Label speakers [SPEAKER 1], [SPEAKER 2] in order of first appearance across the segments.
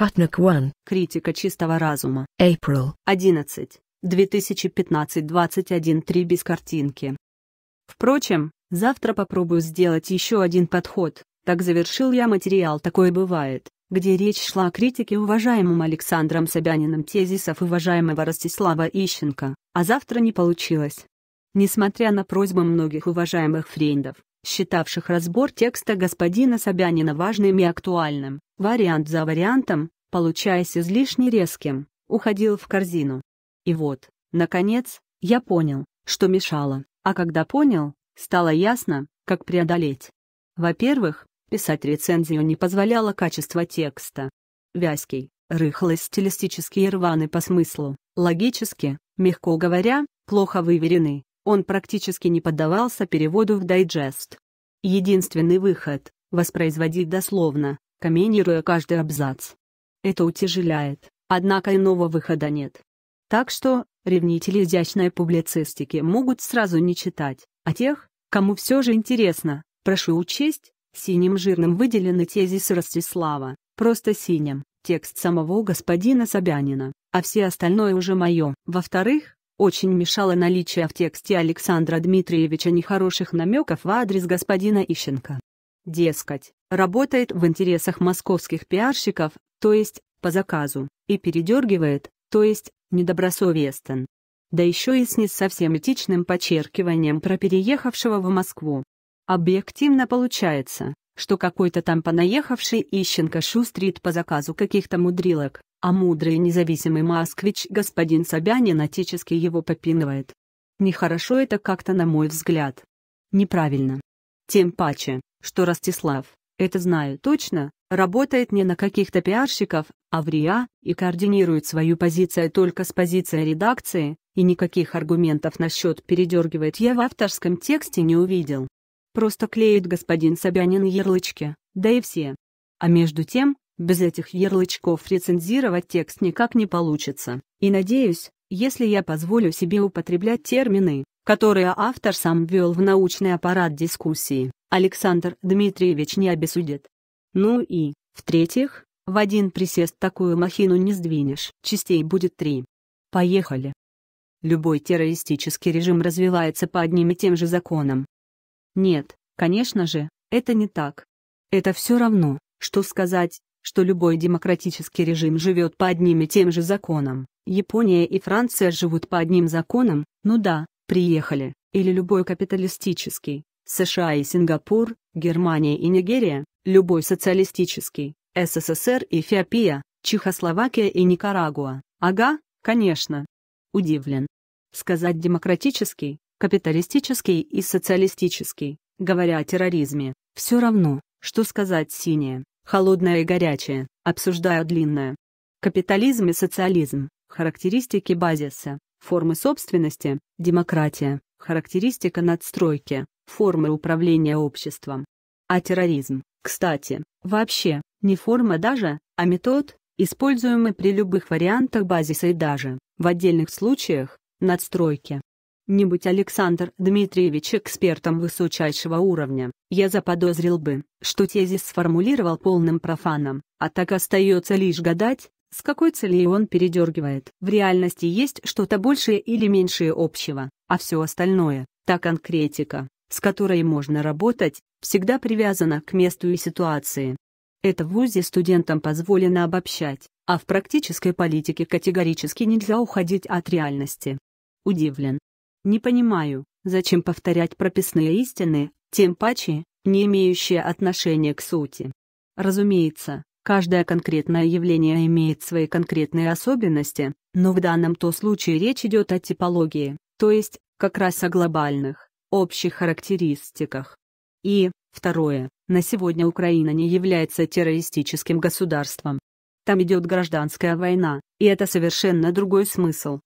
[SPEAKER 1] Патнак 1. Критика чистого разума. April. 11. 2015-21-3 без картинки. Впрочем, завтра попробую сделать еще один подход. Так завершил я материал «Такое бывает», где речь шла о критике уважаемым Александром Собяниным тезисов уважаемого Ростислава Ищенко, а завтра не получилось. Несмотря на просьбы многих уважаемых френдов, считавших разбор текста господина Собянина важным и актуальным, Вариант за вариантом, получаясь излишне резким, уходил в корзину. И вот, наконец, я понял, что мешало. А когда понял, стало ясно, как преодолеть. Во-первых, писать рецензию не позволяло качество текста. Вязкий, рыхлый стилистически рваный по смыслу, логически, мягко говоря, плохо выверенный, он практически не поддавался переводу в дайджест. Единственный выход — воспроизводить дословно, комментируя каждый абзац. Это утяжеляет, однако иного выхода нет. Так что, ревнители изящной публицистики могут сразу не читать, а тех, кому все же интересно, прошу учесть, синим жирным выделены тезисы Ростислава, просто синим, текст самого господина Собянина, а все остальное уже мое. Во-вторых, очень мешало наличие в тексте Александра Дмитриевича нехороших намеков в адрес господина Ищенко. Дескать, работает в интересах московских пиарщиков, то есть по заказу, и передергивает, то есть недобросовестен. Да еще и с не совсем этичным подчеркиванием про переехавшего в Москву. Объективно получается, что какой-то там понаехавший Ищенко шустрит по заказу каких-то мудрилок, а мудрый независимый москвич господин Собянин отечески его попинывает. Нехорошо это как-то на мой взгляд. Неправильно. Тем паче, что Ростислав, это знаю точно, работает не на каких-то пиарщиков, а в РИА, и координирует свою позицию только с позиции редакции, и никаких аргументов насчет передергивает я в авторском тексте не увидел. Просто клеит господин Собянин ярлычки, да и все. А между тем, без этих ярлычков рецензировать текст никак не получится, и надеюсь, если я позволю себе употреблять термины, которые автор сам ввел в научный аппарат дискуссии, Александр Дмитриевич не обесудит. Ну и, в-третьих, в один присест такую махину не сдвинешь. Частей будет три. Поехали. Любой террористический режим развивается по одним и тем же законам. Нет, конечно же, это не так. Это все равно, что сказать, что любой демократический режим живет по одним и тем же законам. Япония и Франция живут по одним законам, ну да, приехали, или любой капиталистический, США и Сингапур, Германия и Нигерия, любой социалистический, СССР и Эфиопия, Чехословакия и Никарагуа. Ага, конечно. Удивлен. Сказать демократический, капиталистический и социалистический, говоря о терроризме, все равно, что сказать синее, холодное и горячее, обсуждая длинное. Капитализм и социализм, характеристики базиса, Формы собственности – демократия, характеристика надстройки, формы управления обществом. А терроризм, кстати, вообще, не форма даже, а метод, используемый при любых вариантах базиса и даже, в отдельных случаях, надстройки. Не будь Александр Дмитриевич экспертом высочайшего уровня, я заподозрил бы, что тезис сформулировал полным профаном, а так остается лишь гадать, с какой целью он передергивает? В реальности есть что-то большее или меньшее общего, а все остальное – та конкретика, с которой можно работать, всегда привязана к месту и ситуации. Это в ВУЗе студентам позволено обобщать, а в практической политике категорически нельзя уходить от реальности. Удивлен. Не понимаю, зачем повторять прописные истины, тем паче, не имеющие отношения к сути. Разумеется, Каждое конкретное явление имеет свои конкретные особенности, но в данном то случае речь идет о типологии, то есть, как раз о глобальных, общих характеристиках. И, второе, на сегодня Украина не является террористическим государством. Там идет гражданская война, и это совершенно другой смысл.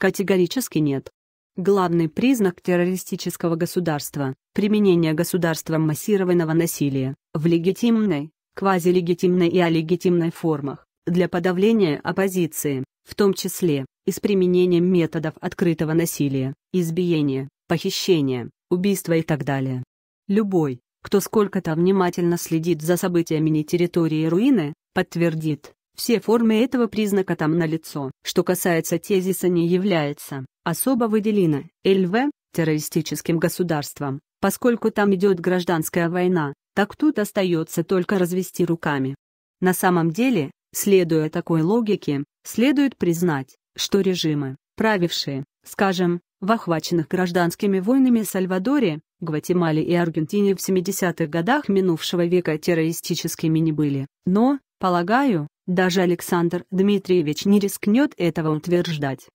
[SPEAKER 1] Категорически нет. Главный признак террористического государства – применение государством массированного насилия в легитимной, квазилегитимной и алегитимной формах, для подавления оппозиции, в том числе и с применением методов открытого насилия, избиения, похищения, убийства и так далее. Любой, кто сколько-то внимательно следит за событиями на территории руины, подтвердит, все формы этого признака там налицо. Что касается тезиса не является особо выделено ЛВ террористическим государством, Поскольку там идет гражданская война, так тут остается только развести руками. На самом деле, следуя такой логике, следует признать, что режимы, правившие, скажем, в охваченных гражданскими войнами Сальвадоре, Гватемале и Аргентине в 70-х годах минувшего века террористическими не были. Но, полагаю, даже Александр Дмитриевич не рискнет этого утверждать.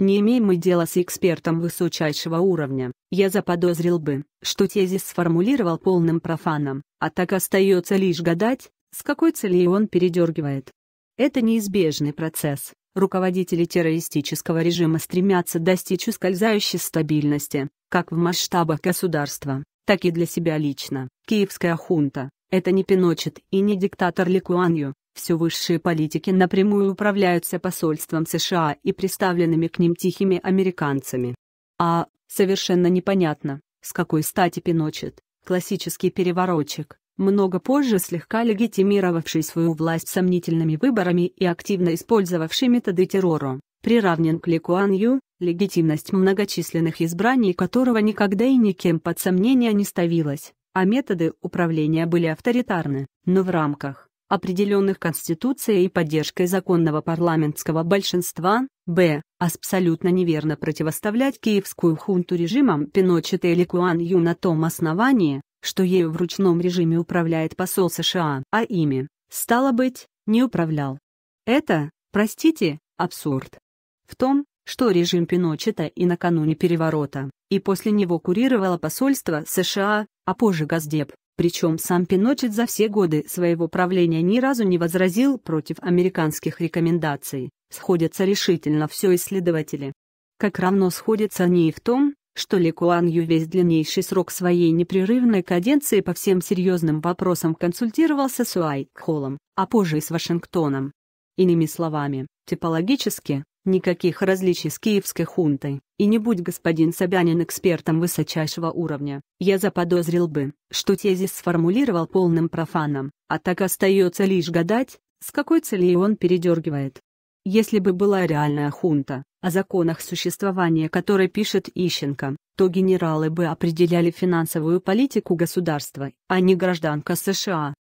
[SPEAKER 1] Не имеем мы дела с экспертом высочайшего уровня, я заподозрил бы, что тезис сформулировал полным профаном, а так остается лишь гадать, с какой целью он передергивает. Это неизбежный процесс. Руководители террористического режима стремятся достичь ускользающей стабильности, как в масштабах государства, так и для себя лично. Киевская хунта – это не Пиночет и не диктатор Ликуанью, все высшие политики напрямую управляются посольством США и представленными к ним тихими американцами. А, совершенно непонятно, с какой стати Пиночет, классический переворотчик, много позже слегка легитимировавший свою власть сомнительными выборами и активно использовавший методы террора, приравнен к Ликуанью, легитимность многочисленных избраний которого никогда и никем под сомнение не ставилась, а методы управления были авторитарны, но в рамках определенных Конституцией и поддержкой законного парламентского большинства, б. абсолютно неверно противоставлять киевскую хунту режимам Пиночета или Куан Ю на том основании, что ею в ручном режиме управляет посол США, а ими, стало быть, не управлял. Это, простите, абсурд. В том, что режим Пиночета и накануне переворота, и после него курировало посольство США, а позже Газдеп, причем сам Пиночет за все годы своего правления ни разу не возразил против американских рекомендаций. Сходятся решительно все исследователи. Как равно сходятся они и в том, что Ли Куан Ю весь длиннейший срок своей непрерывной каденции по всем серьезным вопросам консультировался с Уайт-Холлом, а позже и с Вашингтоном. Иными словами, типологически, никаких различий с киевской хунтой и не будь господин Собянин экспертом высочайшего уровня, я заподозрил бы, что тезис сформулировал полным профаном, а так остается лишь гадать, с какой целью он передергивает. Если бы была реальная хунта, о законах существования которой пишет Ищенко, то генералы бы определяли финансовую политику государства, а не гражданка США.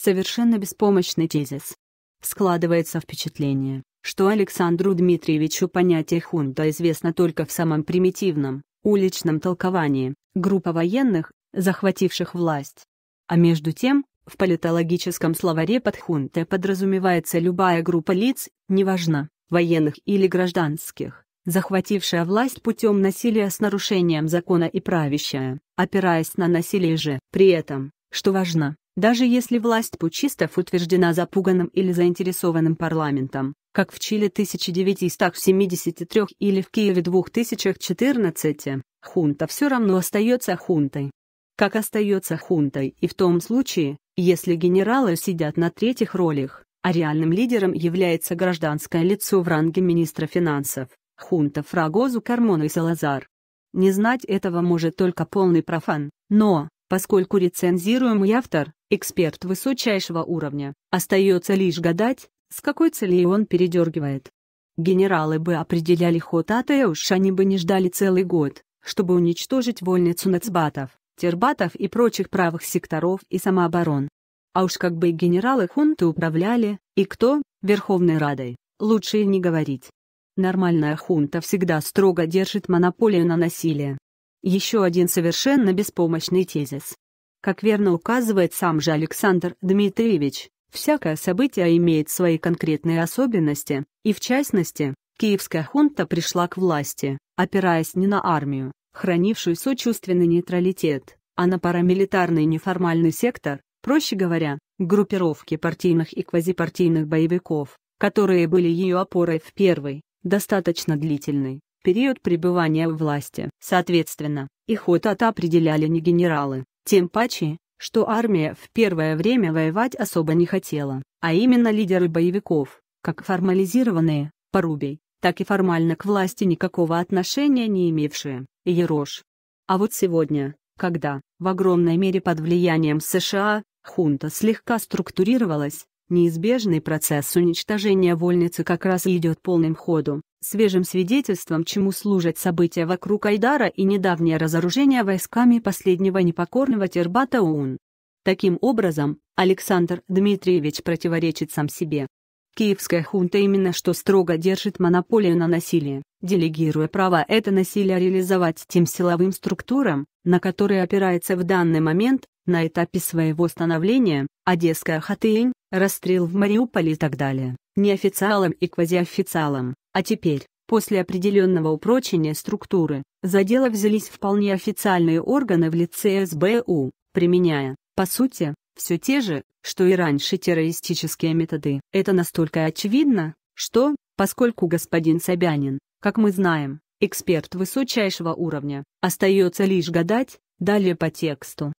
[SPEAKER 1] Совершенно беспомощный тезис. Складывается впечатление, что Александру Дмитриевичу понятие «хунта» известно только в самом примитивном, уличном толковании, группа военных, захвативших власть. А между тем, в политологическом словаре под «хунтой» подразумевается любая группа лиц, неважно, военных или гражданских, захватившая власть путем насилия с нарушением закона и правящая, опираясь на насилие же. При этом, что важно, даже если власть пучистов утверждена запуганным или заинтересованным парламентом, как в Чили 1973 или в Киеве 2014, хунта все равно остается хунтой. Как остается хунтой и в том случае, если генералы сидят на третьих ролях, а реальным лидером является гражданское лицо в ранге министра финансов, хунта Фрагозу Кармона и Салазар. Не знать этого может только полный профан, но, поскольку рецензируемый автор, Эксперт высочайшего уровня. Остается лишь гадать, с какой целью он передергивает. Генералы бы определяли ход Атеуш, они бы не ждали целый год, чтобы уничтожить вольницу нацбатов, тербатов и прочих правых секторов и самооборон. А уж как бы и генералы хунты управляли, и кто, Верховной Радой, лучше и не говорить. Нормальная хунта всегда строго держит монополию на насилие. Еще один совершенно беспомощный тезис. Как верно указывает сам же Александр Дмитриевич, всякое событие имеет свои конкретные особенности, и в частности, киевская хунта пришла к власти, опираясь не на армию, хранившую сочувственный нейтралитет, а на парамилитарный неформальный сектор, проще говоря, группировки партийных и квазипартийных боевиков, которые были ее опорой в первый, достаточно длительный, период пребывания в власти. Соответственно, их ход определяли не генералы, тем паче, что армия в первое время воевать особо не хотела, а именно лидеры боевиков, как формализированные, порубей, так и формально к власти никакого отношения не имевшие, Ерош. А вот сегодня, когда, в огромной мере под влиянием США, хунта слегка структурировалась, Неизбежный процесс уничтожения вольницы как раз идет полным ходом, свежим свидетельством чему служат события вокруг Айдара и недавнее разоружение войсками последнего непокорного Тербата ОУН. Таким образом, Александр Дмитриевич противоречит сам себе. Киевская хунта именно что строго держит монополию на насилие, делегируя право это насилие реализовать тем силовым структурам, на которые опирается в данный момент, на этапе своего становления, Одесская хатынь, расстрел в Мариуполе и так далее, неофициалам и квазиофициалам, а теперь, после определенного упрочения структуры, за дело взялись вполне официальные органы в лице СБУ, применяя, по сути, все те же, что и раньше террористические методы. Это настолько очевидно, что, поскольку господин Собянин, как мы знаем, эксперт высочайшего уровня, остается лишь гадать, далее по тексту.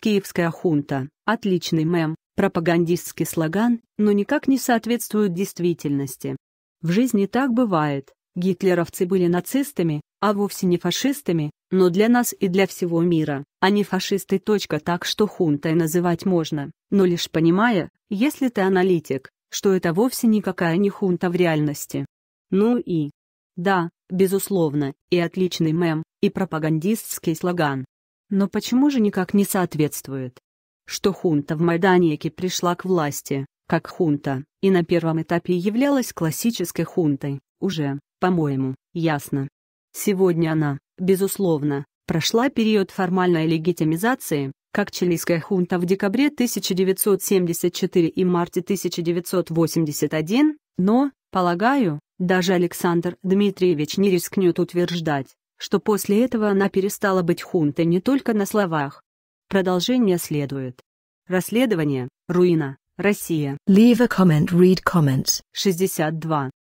[SPEAKER 1] Киевская хунта, отличный мем, Пропагандистский слоган, но никак не соответствует действительности. В жизни так бывает. Гитлеровцы были нацистами, а вовсе не фашистами, но для нас и для всего мира. Они фашисты точка так, что хунтой называть можно, но лишь понимая, если ты аналитик, что это вовсе никакая не хунта в реальности. Ну и... Да, безусловно, и отличный мем, и пропагандистский слоган. Но почему же никак не соответствует? что хунта в Майданеке пришла к власти, как хунта, и на первом этапе являлась классической хунтой, уже, по-моему, ясно. Сегодня она, безусловно, прошла период формальной легитимизации, как чилийская хунта в декабре 1974 и марте 1981, но, полагаю, даже Александр Дмитриевич не рискнет утверждать, что после этого она перестала быть хунтой не только на словах, Продолжение следует. Расследование. Руина. Россия. Leave a comment, read comments. 62.